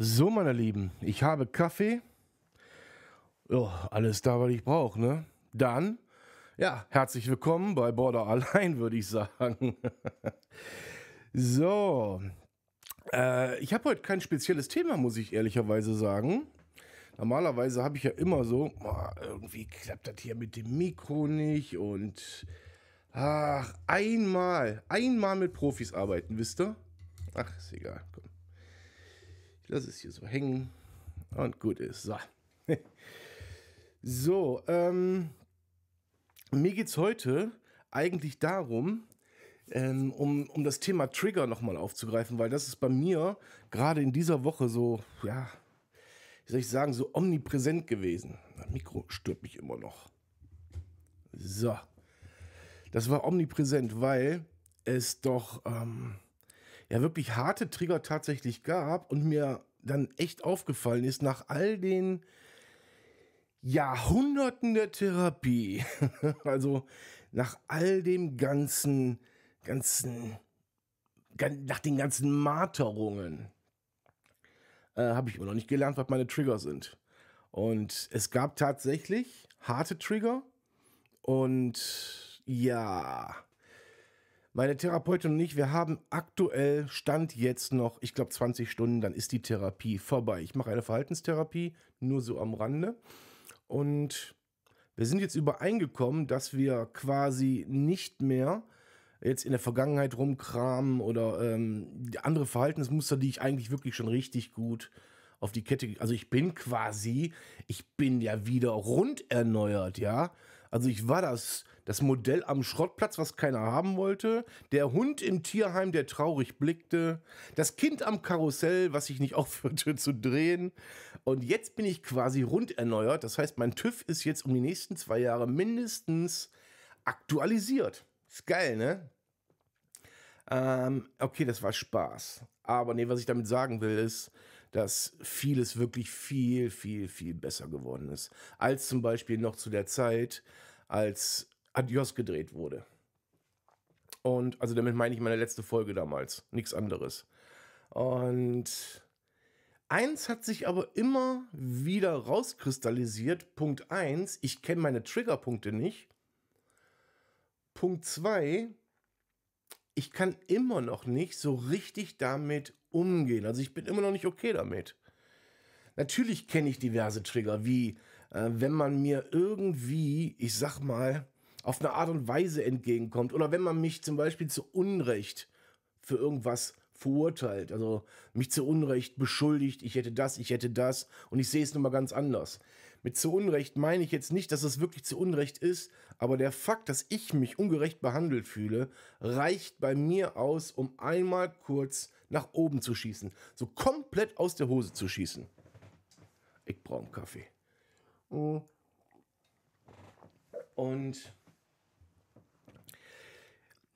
So, meine Lieben, ich habe Kaffee. Oh, alles da, was ich brauche, ne? Dann, ja, herzlich willkommen bei Border Allein, würde ich sagen. so, äh, ich habe heute kein spezielles Thema, muss ich ehrlicherweise sagen. Normalerweise habe ich ja immer so, oh, irgendwie klappt das hier mit dem Mikro nicht und Ach, einmal, einmal mit Profis arbeiten, wisst ihr? Ach, ist egal. Komm. Ich lasse es hier so hängen und gut ist. So, so ähm, mir geht es heute eigentlich darum, ähm, um, um das Thema Trigger nochmal aufzugreifen, weil das ist bei mir gerade in dieser Woche so, ja, wie soll ich sagen, so omnipräsent gewesen. Das Mikro stört mich immer noch. So. Das war omnipräsent, weil es doch ähm, ja wirklich harte Trigger tatsächlich gab und mir dann echt aufgefallen ist, nach all den Jahrhunderten der Therapie, also nach all dem ganzen, ganzen, nach den ganzen Marterungen, äh, habe ich immer noch nicht gelernt, was meine Trigger sind. Und es gab tatsächlich harte Trigger und ja, meine Therapeutin und ich, wir haben aktuell Stand jetzt noch, ich glaube 20 Stunden, dann ist die Therapie vorbei. Ich mache eine Verhaltenstherapie, nur so am Rande. Und wir sind jetzt übereingekommen, dass wir quasi nicht mehr jetzt in der Vergangenheit rumkramen oder ähm, andere Verhaltensmuster, die ich eigentlich wirklich schon richtig gut auf die Kette. Also ich bin quasi, ich bin ja wieder rund erneuert, ja. Also ich war das, das Modell am Schrottplatz, was keiner haben wollte, der Hund im Tierheim, der traurig blickte, das Kind am Karussell, was ich nicht aufhörte zu drehen. Und jetzt bin ich quasi rund erneuert. Das heißt, mein TÜV ist jetzt um die nächsten zwei Jahre mindestens aktualisiert. Ist geil, ne? Ähm, okay, das war Spaß. Aber nee, was ich damit sagen will, ist, dass vieles wirklich viel, viel, viel besser geworden ist. Als zum Beispiel noch zu der Zeit, als Adios gedreht wurde. Und also damit meine ich meine letzte Folge damals, nichts anderes. Und eins hat sich aber immer wieder rauskristallisiert. Punkt eins, ich kenne meine Triggerpunkte nicht. Punkt zwei, ich kann immer noch nicht so richtig damit umgehen. Also ich bin immer noch nicht okay damit. Natürlich kenne ich diverse Trigger, wie äh, wenn man mir irgendwie, ich sag mal, auf eine Art und Weise entgegenkommt oder wenn man mich zum Beispiel zu Unrecht für irgendwas verurteilt, also mich zu Unrecht beschuldigt, ich hätte das, ich hätte das und ich sehe es nun mal ganz anders. Mit zu Unrecht meine ich jetzt nicht, dass es wirklich zu Unrecht ist, aber der Fakt, dass ich mich ungerecht behandelt fühle, reicht bei mir aus, um einmal kurz nach oben zu schießen. So komplett aus der Hose zu schießen. Ich brauche einen Kaffee. Oh. Und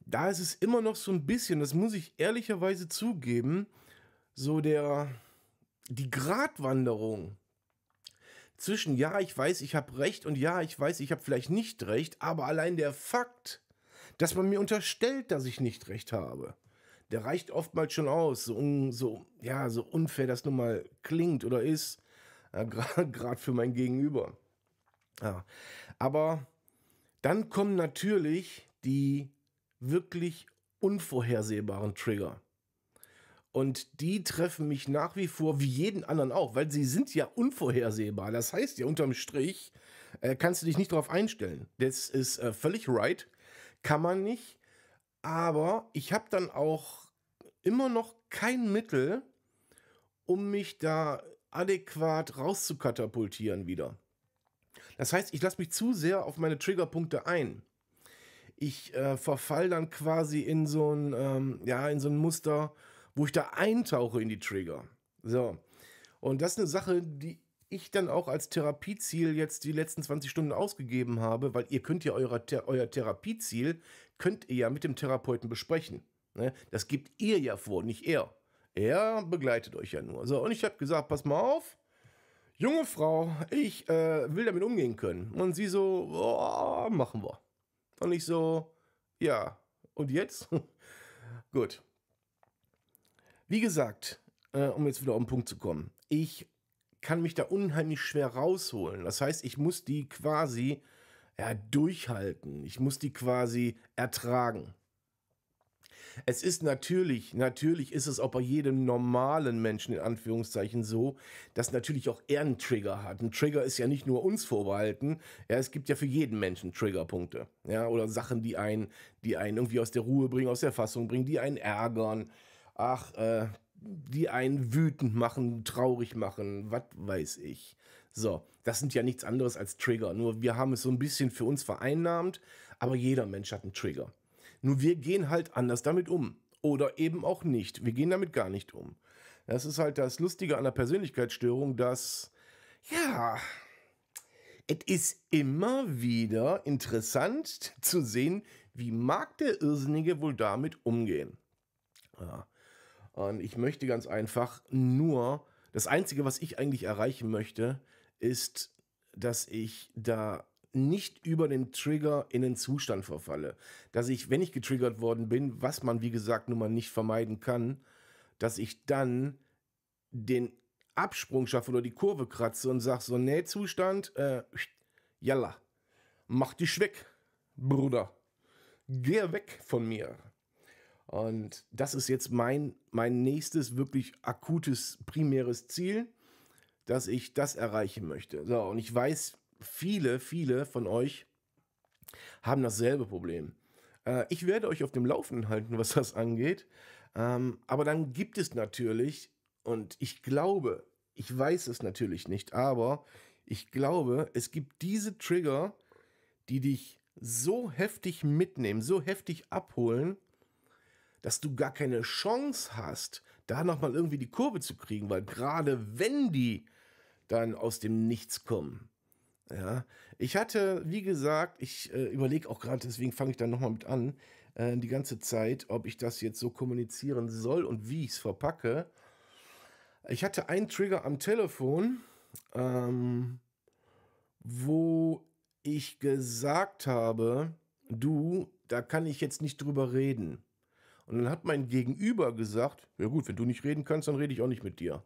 da ist es immer noch so ein bisschen, das muss ich ehrlicherweise zugeben, so der, die Gratwanderung zwischen ja, ich weiß, ich habe recht und ja, ich weiß, ich habe vielleicht nicht recht, aber allein der Fakt, dass man mir unterstellt, dass ich nicht recht habe, der reicht oftmals schon aus, so, un, so ja, so unfair das nun mal klingt oder ist, ja, äh, gerade für mein Gegenüber. Ja. Aber dann kommen natürlich die wirklich unvorhersehbaren Trigger. Und die treffen mich nach wie vor wie jeden anderen auch, weil sie sind ja unvorhersehbar. Das heißt ja, unterm Strich äh, kannst du dich nicht darauf einstellen. Das ist äh, völlig right. Kann man nicht. Aber ich habe dann auch immer noch kein Mittel, um mich da adäquat rauszukatapultieren wieder. Das heißt, ich lasse mich zu sehr auf meine Triggerpunkte ein. Ich äh, verfall dann quasi in so ein, ähm, ja, in so ein Muster, wo ich da eintauche in die Trigger. So. Und das ist eine Sache, die ich dann auch als Therapieziel jetzt die letzten 20 Stunden ausgegeben habe, weil ihr könnt ja euer, euer Therapieziel, könnt ihr ja mit dem Therapeuten besprechen. Ne? Das gibt ihr ja vor, nicht er. Er begleitet euch ja nur. So, und ich habe gesagt, pass mal auf, junge Frau, ich äh, will damit umgehen können. Und sie so, oh, machen wir. Und ich so, ja, und jetzt? Gut. Wie gesagt, äh, um jetzt wieder auf den Punkt zu kommen, ich kann mich da unheimlich schwer rausholen. Das heißt, ich muss die quasi ja, durchhalten. Ich muss die quasi ertragen. Es ist natürlich, natürlich ist es auch bei jedem normalen Menschen in Anführungszeichen so, dass natürlich auch er einen Trigger hat. Ein Trigger ist ja nicht nur uns vorbehalten, ja, es gibt ja für jeden Menschen Triggerpunkte, ja, oder Sachen, die einen, die einen irgendwie aus der Ruhe bringen, aus der Fassung bringen, die einen ärgern, ach, äh, die einen wütend machen, traurig machen, was weiß ich. So, das sind ja nichts anderes als Trigger. Nur wir haben es so ein bisschen für uns vereinnahmt, aber jeder Mensch hat einen Trigger. Nur wir gehen halt anders damit um. Oder eben auch nicht. Wir gehen damit gar nicht um. Das ist halt das Lustige an der Persönlichkeitsstörung, dass, ja, es ist immer wieder interessant zu sehen, wie mag der Irrsinnige wohl damit umgehen. Ja. Und ich möchte ganz einfach nur, das Einzige, was ich eigentlich erreichen möchte, ist, dass ich da nicht über den Trigger in den Zustand verfalle. Dass ich, wenn ich getriggert worden bin, was man wie gesagt nun mal nicht vermeiden kann, dass ich dann den Absprung schaffe oder die Kurve kratze und sage so, nee, Zustand, äh, jalla, mach dich weg, Bruder. Geh weg von mir. Und das ist jetzt mein, mein nächstes wirklich akutes, primäres Ziel, dass ich das erreichen möchte. So, und ich weiß, viele, viele von euch haben dasselbe Problem. Äh, ich werde euch auf dem Laufenden halten, was das angeht. Ähm, aber dann gibt es natürlich, und ich glaube, ich weiß es natürlich nicht, aber ich glaube, es gibt diese Trigger, die dich so heftig mitnehmen, so heftig abholen, dass du gar keine Chance hast, da nochmal irgendwie die Kurve zu kriegen, weil gerade wenn die dann aus dem Nichts kommen. Ja, ich hatte, wie gesagt, ich äh, überlege auch gerade, deswegen fange ich dann nochmal mit an, äh, die ganze Zeit, ob ich das jetzt so kommunizieren soll und wie ich es verpacke. Ich hatte einen Trigger am Telefon, ähm, wo ich gesagt habe, du, da kann ich jetzt nicht drüber reden. Und dann hat mein Gegenüber gesagt, ja gut, wenn du nicht reden kannst, dann rede ich auch nicht mit dir.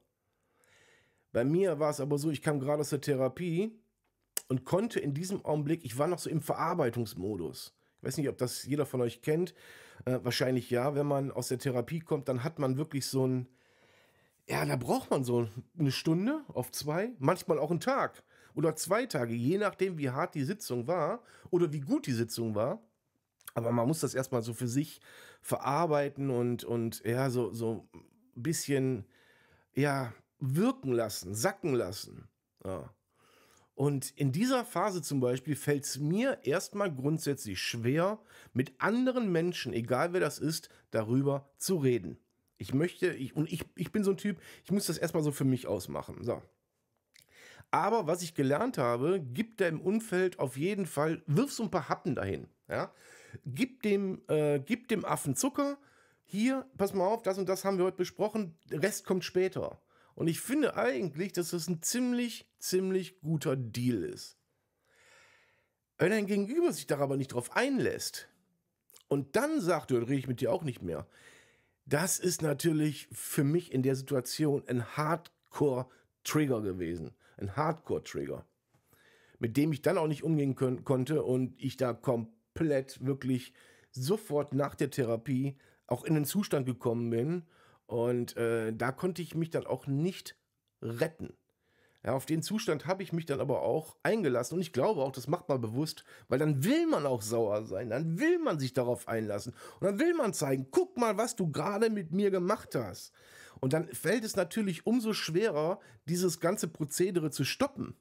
Bei mir war es aber so, ich kam gerade aus der Therapie und konnte in diesem Augenblick, ich war noch so im Verarbeitungsmodus. Ich weiß nicht, ob das jeder von euch kennt. Äh, wahrscheinlich ja, wenn man aus der Therapie kommt, dann hat man wirklich so ein, ja, da braucht man so eine Stunde auf zwei, manchmal auch einen Tag oder zwei Tage, je nachdem, wie hart die Sitzung war oder wie gut die Sitzung war. Aber man muss das erstmal so für sich verarbeiten und, und ja, so, so ein bisschen, ja, wirken lassen, sacken lassen. Ja. Und in dieser Phase zum Beispiel fällt es mir erstmal grundsätzlich schwer, mit anderen Menschen, egal wer das ist, darüber zu reden. Ich möchte, ich, und ich, ich bin so ein Typ, ich muss das erstmal so für mich ausmachen. So. Aber was ich gelernt habe, gibt da im Umfeld auf jeden Fall, wirf so ein paar Happen dahin. Ja? gib dem, äh, gib dem Affen Zucker, hier, pass mal auf, das und das haben wir heute besprochen, der Rest kommt später. Und ich finde eigentlich, dass das ein ziemlich, ziemlich guter Deal ist. Wenn dein Gegenüber sich da aber nicht drauf einlässt und dann sagt, dann rede ich mit dir auch nicht mehr, das ist natürlich für mich in der Situation ein Hardcore-Trigger gewesen. Ein Hardcore-Trigger, mit dem ich dann auch nicht umgehen können, konnte und ich da komplett komplett wirklich sofort nach der Therapie auch in den Zustand gekommen bin. Und äh, da konnte ich mich dann auch nicht retten. Ja, auf den Zustand habe ich mich dann aber auch eingelassen und ich glaube auch, das macht man bewusst, weil dann will man auch sauer sein, dann will man sich darauf einlassen und dann will man zeigen, guck mal, was du gerade mit mir gemacht hast. Und dann fällt es natürlich umso schwerer, dieses ganze Prozedere zu stoppen.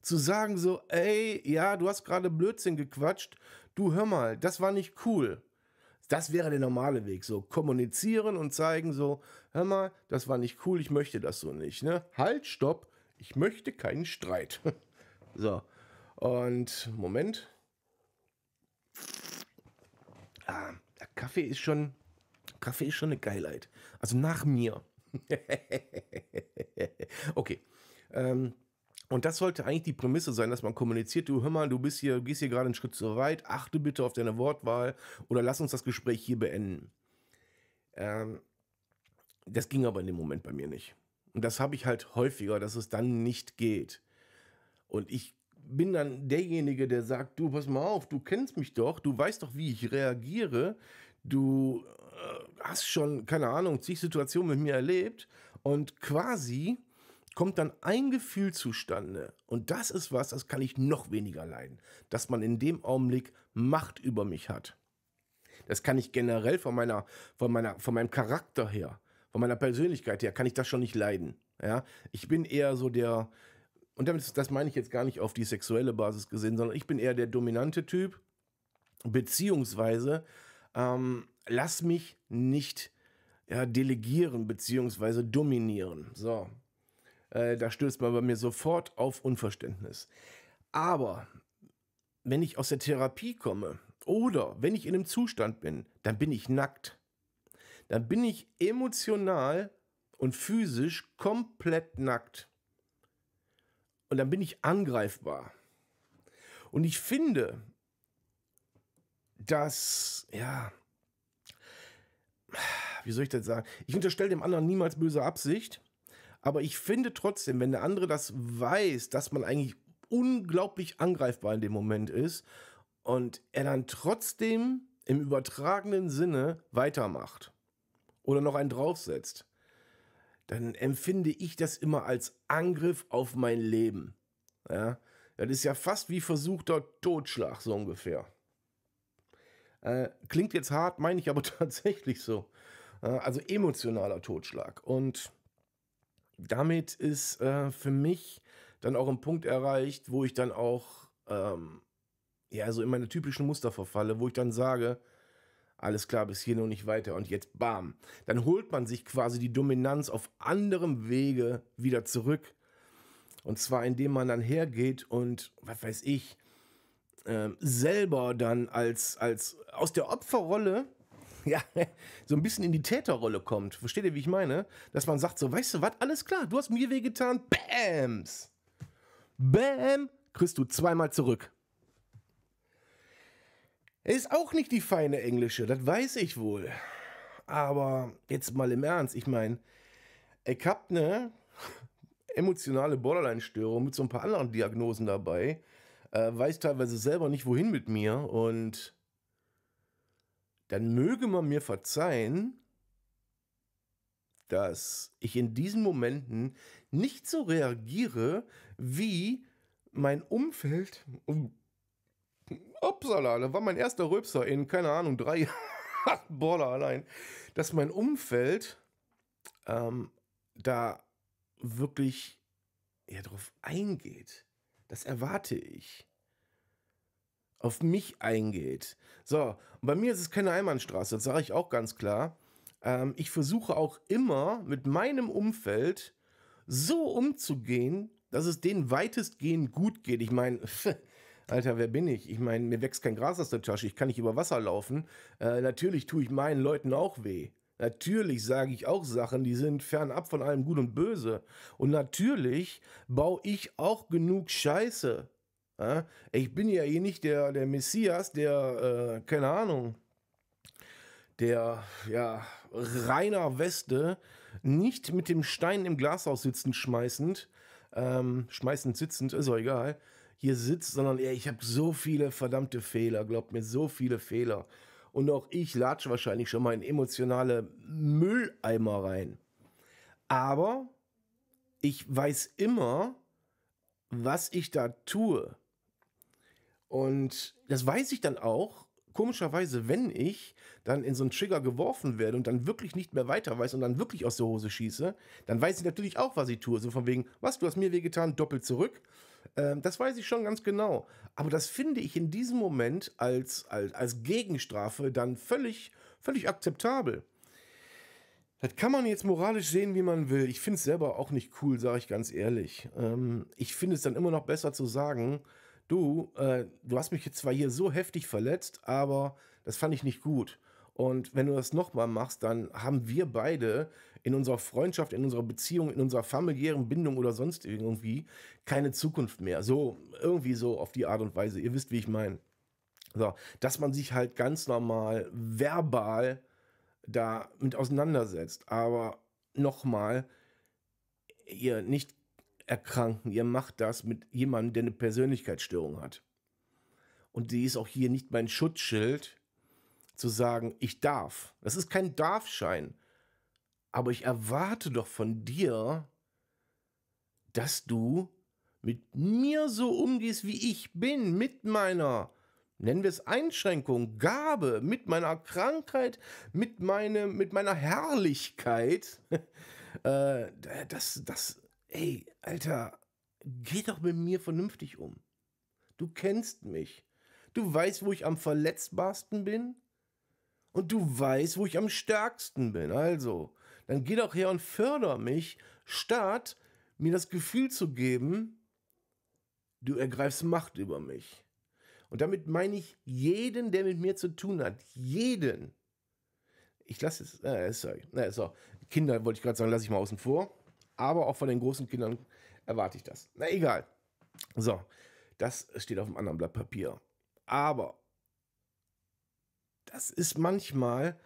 Zu sagen so, ey, ja, du hast gerade Blödsinn gequatscht, du hör mal, das war nicht cool. Das wäre der normale Weg, so kommunizieren und zeigen so, hör mal, das war nicht cool, ich möchte das so nicht. Ne? Halt, stopp, ich möchte keinen Streit. so, und Moment. Ah, der Kaffee ist schon, Kaffee ist schon eine Geilheit. Also nach mir. okay. Ähm, und das sollte eigentlich die Prämisse sein, dass man kommuniziert, du hör mal, du bist hier, gehst hier gerade einen Schritt zu weit, achte bitte auf deine Wortwahl oder lass uns das Gespräch hier beenden. Ähm, das ging aber in dem Moment bei mir nicht. Und das habe ich halt häufiger, dass es dann nicht geht. Und ich bin dann derjenige, der sagt, du pass mal auf, du kennst mich doch, du weißt doch, wie ich reagiere, du äh, hast schon, keine Ahnung, zig Situationen mit mir erlebt und quasi kommt dann ein Gefühl zustande. Und das ist was, das kann ich noch weniger leiden, dass man in dem Augenblick Macht über mich hat. Das kann ich generell von meiner, von meiner, von meinem Charakter her, von meiner Persönlichkeit her, kann ich das schon nicht leiden. Ja, ich bin eher so der, und damit, das meine ich jetzt gar nicht auf die sexuelle Basis gesehen, sondern ich bin eher der dominante Typ, beziehungsweise ähm, lass mich nicht ja, delegieren, beziehungsweise dominieren. So, äh, da stößt man bei mir sofort auf Unverständnis. Aber wenn ich aus der Therapie komme oder wenn ich in einem Zustand bin, dann bin ich nackt. Dann bin ich emotional und physisch komplett nackt. Und dann bin ich angreifbar. Und ich finde, dass, ja, wie soll ich das sagen? Ich unterstelle dem anderen niemals böse Absicht. Aber ich finde trotzdem, wenn der andere das weiß, dass man eigentlich unglaublich angreifbar in dem Moment ist und er dann trotzdem im übertragenen Sinne weitermacht oder noch einen draufsetzt, dann empfinde ich das immer als Angriff auf mein Leben. Ja, das ist ja fast wie versuchter Totschlag, so ungefähr. Äh, klingt jetzt hart, meine ich aber tatsächlich so. Äh, also emotionaler Totschlag. Und damit ist äh, für mich dann auch ein Punkt erreicht, wo ich dann auch ähm, ja so in meine typischen Muster verfalle, wo ich dann sage, alles klar, bis hier noch nicht weiter und jetzt bam. Dann holt man sich quasi die Dominanz auf anderem Wege wieder zurück. Und zwar indem man dann hergeht und, was weiß ich, äh, selber dann als, als aus der Opferrolle ja, so ein bisschen in die Täterrolle kommt. Versteht ihr, wie ich meine? Dass man sagt so, weißt du was, alles klar, du hast mir wehgetan, bams. Bam, kriegst du zweimal zurück. Ist auch nicht die feine englische, das weiß ich wohl. Aber jetzt mal im Ernst, ich meine, ich hab ne emotionale Borderline-Störung mit so ein paar anderen Diagnosen dabei, äh, weiß teilweise selber nicht wohin mit mir und dann möge man mir verzeihen, dass ich in diesen Momenten nicht so reagiere, wie mein Umfeld. Upsala, das war mein erster Röpser in, keine Ahnung, drei Jahren, Border allein, dass mein Umfeld ähm, da wirklich ja, drauf eingeht. Das erwarte ich auf mich eingeht. So, und bei mir ist es keine Einbahnstraße, das sage ich auch ganz klar. Ähm, ich versuche auch immer mit meinem Umfeld so umzugehen, dass es denen weitestgehend gut geht. Ich meine, Alter, wer bin ich? Ich meine, mir wächst kein Gras aus der Tasche, ich kann nicht über Wasser laufen. Äh, natürlich tue ich meinen Leuten auch weh. Natürlich sage ich auch Sachen, die sind fernab von allem Gut und Böse. Und natürlich baue ich auch genug Scheiße, ich bin ja hier eh nicht der, der Messias, der, äh, keine Ahnung, der, ja, reiner Weste, nicht mit dem Stein im Glashaus sitzend schmeißend, ähm, schmeißend sitzend, ist auch egal, hier sitzt, sondern eher, ich habe so viele verdammte Fehler, glaubt mir, so viele Fehler. Und auch ich latsche wahrscheinlich schon mal in emotionale Mülleimer rein. Aber ich weiß immer, was ich da tue. Und das weiß ich dann auch, komischerweise, wenn ich dann in so einen Trigger geworfen werde und dann wirklich nicht mehr weiter weiß und dann wirklich aus der Hose schieße, dann weiß ich natürlich auch, was ich tue. So von wegen, was, du hast mir wehgetan, doppelt zurück. Ähm, das weiß ich schon ganz genau. Aber das finde ich in diesem Moment als, als, als Gegenstrafe dann völlig, völlig akzeptabel. Das kann man jetzt moralisch sehen, wie man will. Ich finde es selber auch nicht cool, sage ich ganz ehrlich. Ähm, ich finde es dann immer noch besser zu sagen, du, äh, du hast mich jetzt zwar hier so heftig verletzt, aber das fand ich nicht gut. Und wenn du das nochmal machst, dann haben wir beide in unserer Freundschaft, in unserer Beziehung, in unserer familiären Bindung oder sonst irgendwie keine Zukunft mehr. So, irgendwie so auf die Art und Weise. Ihr wisst, wie ich meine. So, dass man sich halt ganz normal verbal damit auseinandersetzt. Aber nochmal, ihr nicht erkranken, ihr macht das mit jemandem, der eine Persönlichkeitsstörung hat. Und die ist auch hier nicht mein Schutzschild, zu sagen, ich darf. Das ist kein Darfschein. Aber ich erwarte doch von dir, dass du mit mir so umgehst, wie ich bin, mit meiner, nennen wir es Einschränkung, Gabe, mit meiner Krankheit, mit, meine, mit meiner Herrlichkeit. äh, das, das, ey, Alter, geh doch mit mir vernünftig um. Du kennst mich. Du weißt, wo ich am verletzbarsten bin. Und du weißt, wo ich am stärksten bin. Also, dann geh doch her und förder mich, statt mir das Gefühl zu geben, du ergreifst Macht über mich. Und damit meine ich jeden, der mit mir zu tun hat. Jeden. Ich lasse es, äh, sorry, äh, so, Kinder wollte ich gerade sagen, lasse ich mal außen vor aber auch von den großen Kindern erwarte ich das. Na egal. So, das steht auf einem anderen Blatt Papier. Aber das ist manchmal,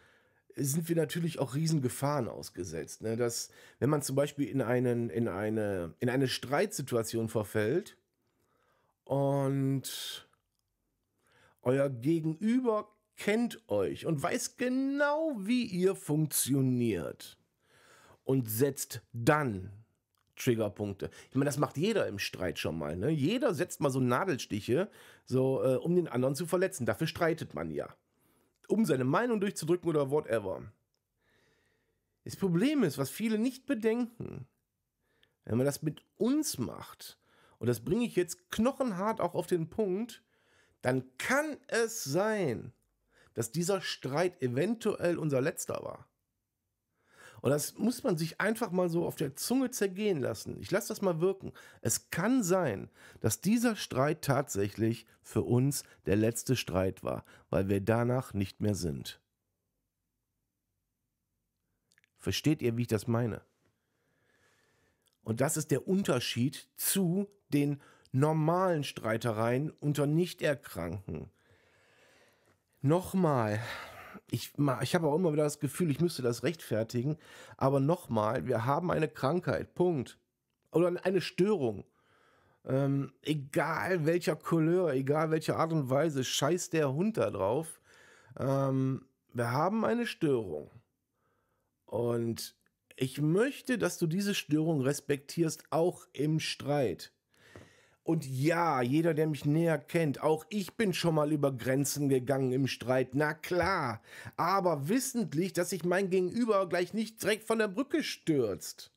sind wir natürlich auch Riesengefahren ausgesetzt. Ne? Dass, wenn man zum Beispiel in, einen, in, eine, in eine Streitsituation verfällt und euer Gegenüber kennt euch und weiß genau, wie ihr funktioniert und setzt dann Triggerpunkte. Ich meine, das macht jeder im Streit schon mal. Ne? Jeder setzt mal so Nadelstiche, so äh, um den anderen zu verletzen. Dafür streitet man ja. Um seine Meinung durchzudrücken oder whatever. Das Problem ist, was viele nicht bedenken, wenn man das mit uns macht, und das bringe ich jetzt knochenhart auch auf den Punkt, dann kann es sein, dass dieser Streit eventuell unser letzter war. Und das muss man sich einfach mal so auf der Zunge zergehen lassen. Ich lasse das mal wirken. Es kann sein, dass dieser Streit tatsächlich für uns der letzte Streit war, weil wir danach nicht mehr sind. Versteht ihr, wie ich das meine? Und das ist der Unterschied zu den normalen Streitereien unter Nichterkranken. Nochmal, ich, ich habe auch immer wieder das Gefühl, ich müsste das rechtfertigen. Aber nochmal, wir haben eine Krankheit, Punkt. Oder eine Störung. Ähm, egal welcher Couleur, egal welche Art und Weise, scheiß der Hund da drauf. Ähm, wir haben eine Störung. Und ich möchte, dass du diese Störung respektierst, auch im Streit. Und ja, jeder, der mich näher kennt, auch ich bin schon mal über Grenzen gegangen im Streit, na klar, aber wissentlich, dass sich mein Gegenüber gleich nicht direkt von der Brücke stürzt.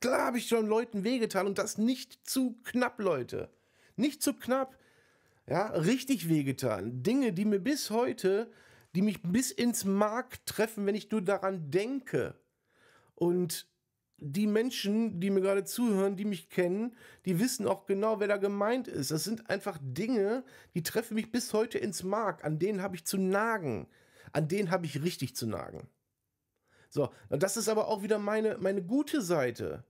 Klar habe ich schon Leuten wehgetan und das nicht zu knapp, Leute. Nicht zu knapp. Ja, richtig wehgetan. Dinge, die mir bis heute, die mich bis ins Mark treffen, wenn ich nur daran denke. Und die Menschen, die mir gerade zuhören, die mich kennen, die wissen auch genau, wer da gemeint ist. Das sind einfach Dinge, die treffen mich bis heute ins Mark. An denen habe ich zu nagen. An denen habe ich richtig zu nagen. So, das ist aber auch wieder meine, meine gute Seite.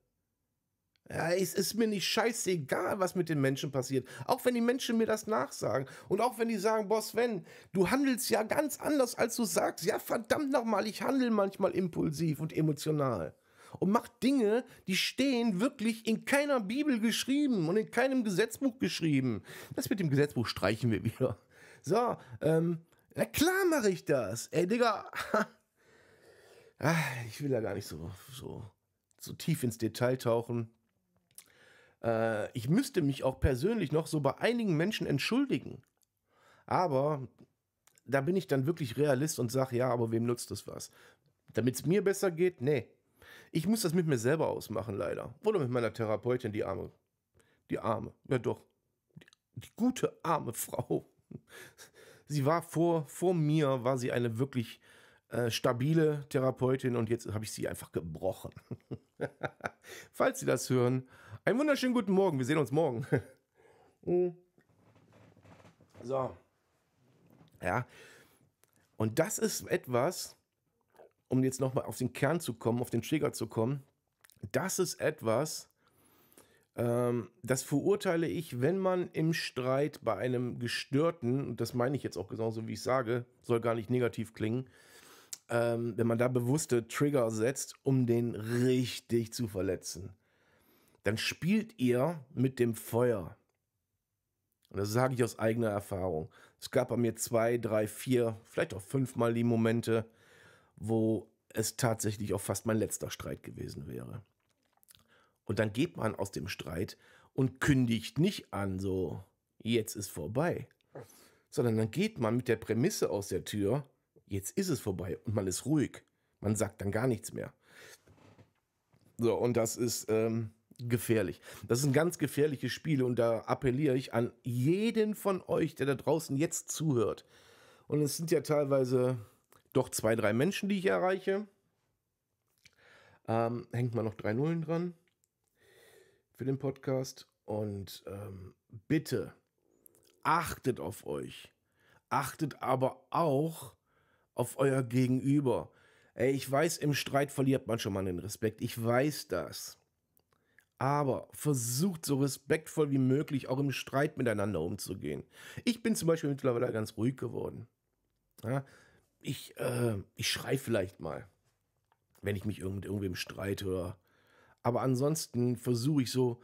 Ja, es ist mir nicht scheißegal, was mit den Menschen passiert. Auch wenn die Menschen mir das nachsagen. Und auch wenn die sagen, Boss Sven, du handelst ja ganz anders, als du sagst. Ja, verdammt nochmal, ich handle manchmal impulsiv und emotional und macht Dinge, die stehen wirklich in keiner Bibel geschrieben und in keinem Gesetzbuch geschrieben. Das mit dem Gesetzbuch streichen wir wieder. So, ähm, na klar mache ich das. Ey, Digga. Ah, ich will da gar nicht so, so, so tief ins Detail tauchen. Äh, ich müsste mich auch persönlich noch so bei einigen Menschen entschuldigen. Aber da bin ich dann wirklich Realist und sage, ja, aber wem nutzt das was? Damit es mir besser geht? Nee. Ich muss das mit mir selber ausmachen, leider. Oder mit meiner Therapeutin, die arme. Die arme, ja doch. Die, die gute arme Frau. Sie war vor, vor mir, war sie eine wirklich äh, stabile Therapeutin und jetzt habe ich sie einfach gebrochen. Falls Sie das hören, einen wunderschönen guten Morgen. Wir sehen uns morgen. Mhm. so. Ja. Und das ist etwas, um jetzt nochmal auf den Kern zu kommen, auf den Trigger zu kommen, das ist etwas, ähm, das verurteile ich, wenn man im Streit bei einem Gestörten, und das meine ich jetzt auch genauso, wie ich sage, soll gar nicht negativ klingen, ähm, wenn man da bewusste Trigger setzt, um den richtig zu verletzen, dann spielt ihr mit dem Feuer. Und das sage ich aus eigener Erfahrung. Es gab bei mir zwei, drei, vier, vielleicht auch fünfmal die Momente, wo es tatsächlich auch fast mein letzter Streit gewesen wäre. Und dann geht man aus dem Streit und kündigt nicht an, so, jetzt ist vorbei, sondern dann geht man mit der Prämisse aus der Tür, jetzt ist es vorbei und man ist ruhig. Man sagt dann gar nichts mehr. So, und das ist ähm, gefährlich. Das ist ein ganz gefährliches Spiel und da appelliere ich an jeden von euch, der da draußen jetzt zuhört. Und es sind ja teilweise doch zwei, drei Menschen, die ich erreiche. Ähm, hängt mal noch drei Nullen dran für den Podcast. Und ähm, bitte achtet auf euch. Achtet aber auch auf euer Gegenüber. Ey, ich weiß, im Streit verliert man schon mal den Respekt. Ich weiß das. Aber versucht so respektvoll wie möglich auch im Streit miteinander umzugehen. Ich bin zum Beispiel mittlerweile ganz ruhig geworden. Ja, ich, äh, ich schrei vielleicht mal, wenn ich mich mit irgendwem streite Aber ansonsten versuche ich so,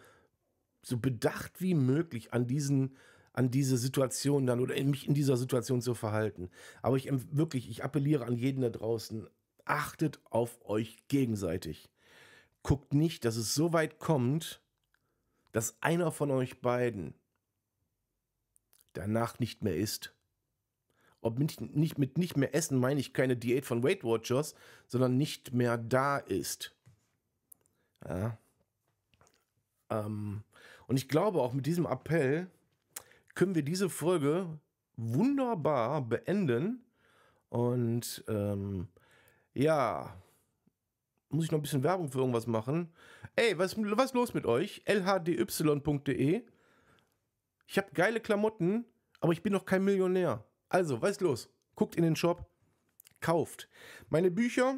so bedacht wie möglich an diesen, an diese Situation dann oder mich in dieser Situation zu verhalten. Aber ich wirklich, ich appelliere an jeden da draußen, achtet auf euch gegenseitig. Guckt nicht, dass es so weit kommt, dass einer von euch beiden danach nicht mehr ist ob mit nicht, mit nicht mehr essen meine ich keine Diät von Weight Watchers, sondern nicht mehr da ist. Ja. Ähm, und ich glaube, auch mit diesem Appell können wir diese Folge wunderbar beenden. Und ähm, ja, muss ich noch ein bisschen Werbung für irgendwas machen? Ey, was ist los mit euch? lhdy.de. Ich habe geile Klamotten, aber ich bin noch kein Millionär. Also, was ist los? Guckt in den Shop, kauft. Meine Bücher,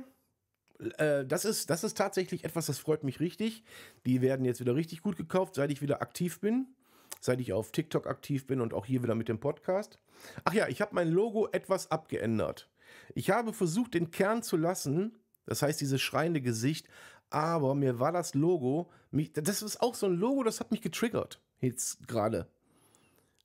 äh, das, ist, das ist tatsächlich etwas, das freut mich richtig. Die werden jetzt wieder richtig gut gekauft, seit ich wieder aktiv bin. Seit ich auf TikTok aktiv bin und auch hier wieder mit dem Podcast. Ach ja, ich habe mein Logo etwas abgeändert. Ich habe versucht, den Kern zu lassen, das heißt dieses schreiende Gesicht, aber mir war das Logo, mich, das ist auch so ein Logo, das hat mich getriggert jetzt gerade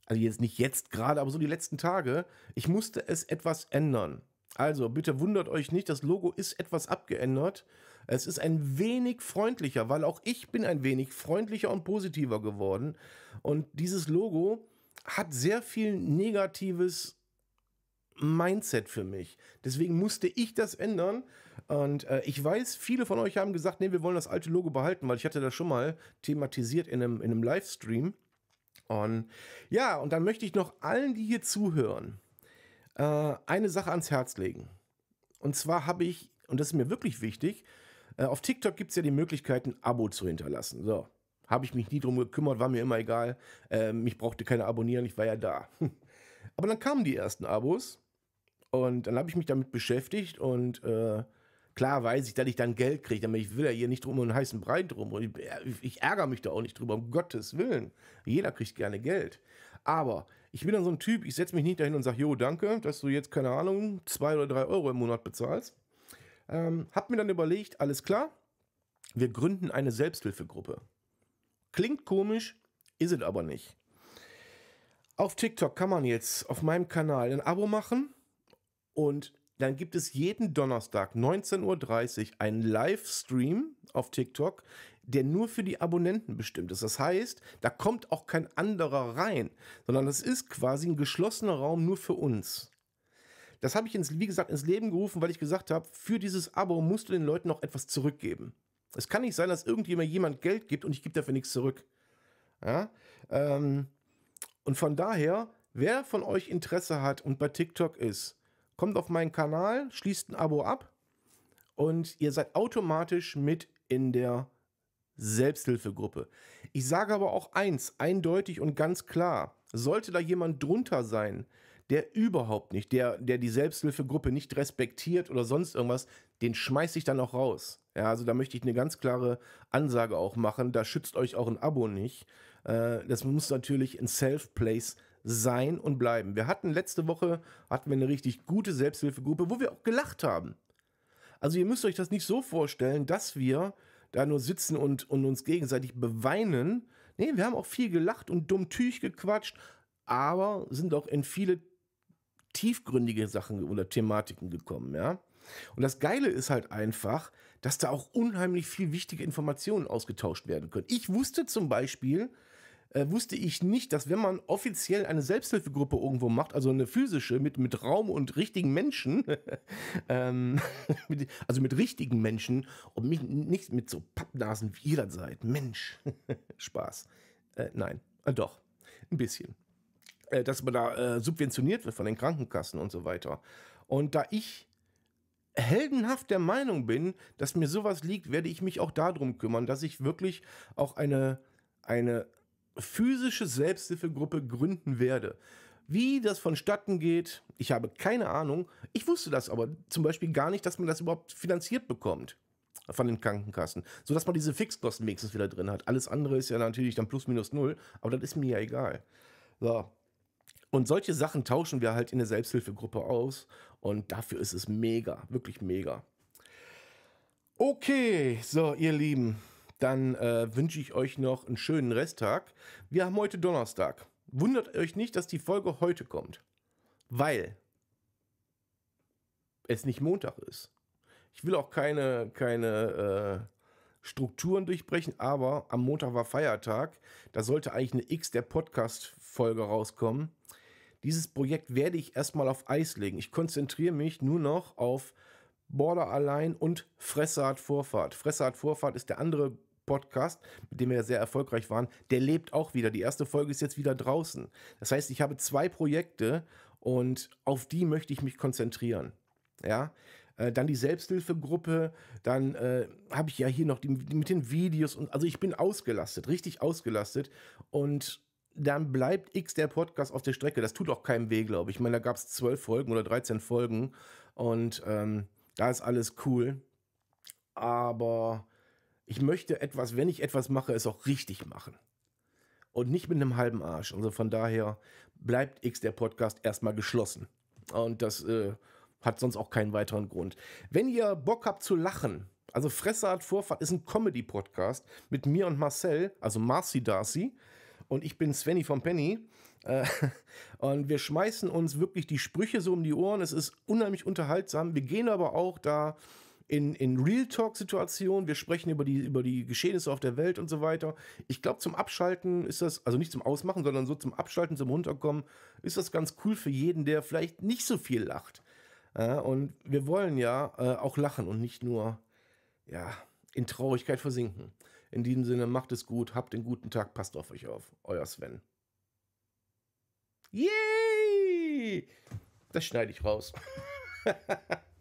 also jetzt nicht jetzt gerade, aber so die letzten Tage, ich musste es etwas ändern. Also bitte wundert euch nicht, das Logo ist etwas abgeändert. Es ist ein wenig freundlicher, weil auch ich bin ein wenig freundlicher und positiver geworden. Und dieses Logo hat sehr viel negatives Mindset für mich. Deswegen musste ich das ändern. Und äh, ich weiß, viele von euch haben gesagt, nee, wir wollen das alte Logo behalten, weil ich hatte das schon mal thematisiert in einem, in einem Livestream. Und ja, und dann möchte ich noch allen, die hier zuhören, äh, eine Sache ans Herz legen. Und zwar habe ich, und das ist mir wirklich wichtig, äh, auf TikTok gibt es ja die Möglichkeit, ein Abo zu hinterlassen. So, habe ich mich nie drum gekümmert, war mir immer egal. Äh, mich brauchte keiner abonnieren, ich war ja da. Aber dann kamen die ersten Abos und dann habe ich mich damit beschäftigt und äh, Klar weiß ich, dass ich dann Geld kriege, aber ich will ja hier nicht drum und heißen Brei drum. Und ich, äh, ich ärgere mich da auch nicht drüber, um Gottes Willen. Jeder kriegt gerne Geld. Aber ich bin dann so ein Typ, ich setze mich nicht dahin und sage, jo, danke, dass du jetzt, keine Ahnung, zwei oder drei Euro im Monat bezahlst. Ähm, hab mir dann überlegt, alles klar, wir gründen eine Selbsthilfegruppe. Klingt komisch, ist es aber nicht. Auf TikTok kann man jetzt auf meinem Kanal ein Abo machen und dann gibt es jeden Donnerstag 19.30 Uhr einen Livestream auf TikTok, der nur für die Abonnenten bestimmt ist. Das heißt, da kommt auch kein anderer rein, sondern das ist quasi ein geschlossener Raum nur für uns. Das habe ich, ins, wie gesagt, ins Leben gerufen, weil ich gesagt habe, für dieses Abo musst du den Leuten noch etwas zurückgeben. Es kann nicht sein, dass irgendjemand jemand Geld gibt und ich gebe dafür nichts zurück. Ja? Ähm, und von daher, wer von euch Interesse hat und bei TikTok ist, kommt auf meinen Kanal, schließt ein Abo ab und ihr seid automatisch mit in der Selbsthilfegruppe. Ich sage aber auch eins, eindeutig und ganz klar, sollte da jemand drunter sein, der überhaupt nicht, der, der die Selbsthilfegruppe nicht respektiert oder sonst irgendwas, den schmeiße ich dann auch raus. Ja, also da möchte ich eine ganz klare Ansage auch machen. Da schützt euch auch ein Abo nicht. Äh, das muss natürlich ein Self-Place sein sein und bleiben. Wir hatten letzte Woche hatten wir eine richtig gute Selbsthilfegruppe, wo wir auch gelacht haben. Also ihr müsst euch das nicht so vorstellen, dass wir da nur sitzen und, und uns gegenseitig beweinen. Nee, wir haben auch viel gelacht und dumm Tüch gequatscht, aber sind auch in viele tiefgründige Sachen oder Thematiken gekommen, ja. Und das Geile ist halt einfach, dass da auch unheimlich viel wichtige Informationen ausgetauscht werden können. Ich wusste zum Beispiel, äh, wusste ich nicht, dass wenn man offiziell eine Selbsthilfegruppe irgendwo macht, also eine physische mit, mit Raum und richtigen Menschen, ähm, mit, also mit richtigen Menschen und mit, nicht mit so Pappnasen wie ihr das seid. Mensch, Spaß. Äh, nein, äh, doch, ein bisschen. Äh, dass man da äh, subventioniert wird von den Krankenkassen und so weiter. Und da ich heldenhaft der Meinung bin, dass mir sowas liegt, werde ich mich auch darum kümmern, dass ich wirklich auch eine, eine physische Selbsthilfegruppe gründen werde. Wie das vonstatten geht, ich habe keine Ahnung. Ich wusste das aber zum Beispiel gar nicht, dass man das überhaupt finanziert bekommt von den Krankenkassen, sodass man diese Fixkosten wenigstens wieder drin hat. Alles andere ist ja natürlich dann plus minus null, aber das ist mir ja egal. So. Und solche Sachen tauschen wir halt in der Selbsthilfegruppe aus und dafür ist es mega, wirklich mega. Okay, so ihr Lieben, dann äh, wünsche ich euch noch einen schönen Resttag. Wir haben heute Donnerstag. Wundert euch nicht, dass die Folge heute kommt, weil es nicht Montag ist. Ich will auch keine, keine äh, Strukturen durchbrechen, aber am Montag war Feiertag. Da sollte eigentlich eine X der Podcast-Folge rauskommen. Dieses Projekt werde ich erstmal auf Eis legen. Ich konzentriere mich nur noch auf Border allein und Fressart Vorfahrt. Fressart Vorfahrt ist der andere Podcast, mit dem wir ja sehr erfolgreich waren, der lebt auch wieder. Die erste Folge ist jetzt wieder draußen. Das heißt, ich habe zwei Projekte und auf die möchte ich mich konzentrieren. Ja, äh, dann die Selbsthilfegruppe, dann äh, habe ich ja hier noch die, die, mit den Videos und also ich bin ausgelastet, richtig ausgelastet und dann bleibt X der Podcast auf der Strecke. Das tut auch keinem weh, glaube ich. Ich meine, da gab es zwölf Folgen oder 13 Folgen und ähm, da ist alles cool. Aber ich möchte etwas, wenn ich etwas mache, es auch richtig machen. Und nicht mit einem halben Arsch. Also von daher bleibt X der Podcast erstmal geschlossen. Und das äh, hat sonst auch keinen weiteren Grund. Wenn ihr Bock habt zu lachen, also Fressart Vorfahrt ist ein Comedy-Podcast mit mir und Marcel, also Marcy Darcy. Und ich bin Svenny vom Penny. Äh, und wir schmeißen uns wirklich die Sprüche so um die Ohren. Es ist unheimlich unterhaltsam. Wir gehen aber auch da in, in Real-Talk-Situationen. Wir sprechen über die, über die Geschehnisse auf der Welt und so weiter. Ich glaube, zum Abschalten ist das, also nicht zum Ausmachen, sondern so zum Abschalten, zum Runterkommen, ist das ganz cool für jeden, der vielleicht nicht so viel lacht. Ja, äh, und wir wollen ja äh, auch lachen und nicht nur, ja, in Traurigkeit versinken. In diesem Sinne, macht es gut, habt einen guten Tag, passt auf euch auf. Euer Sven. Yay! Das schneide ich raus.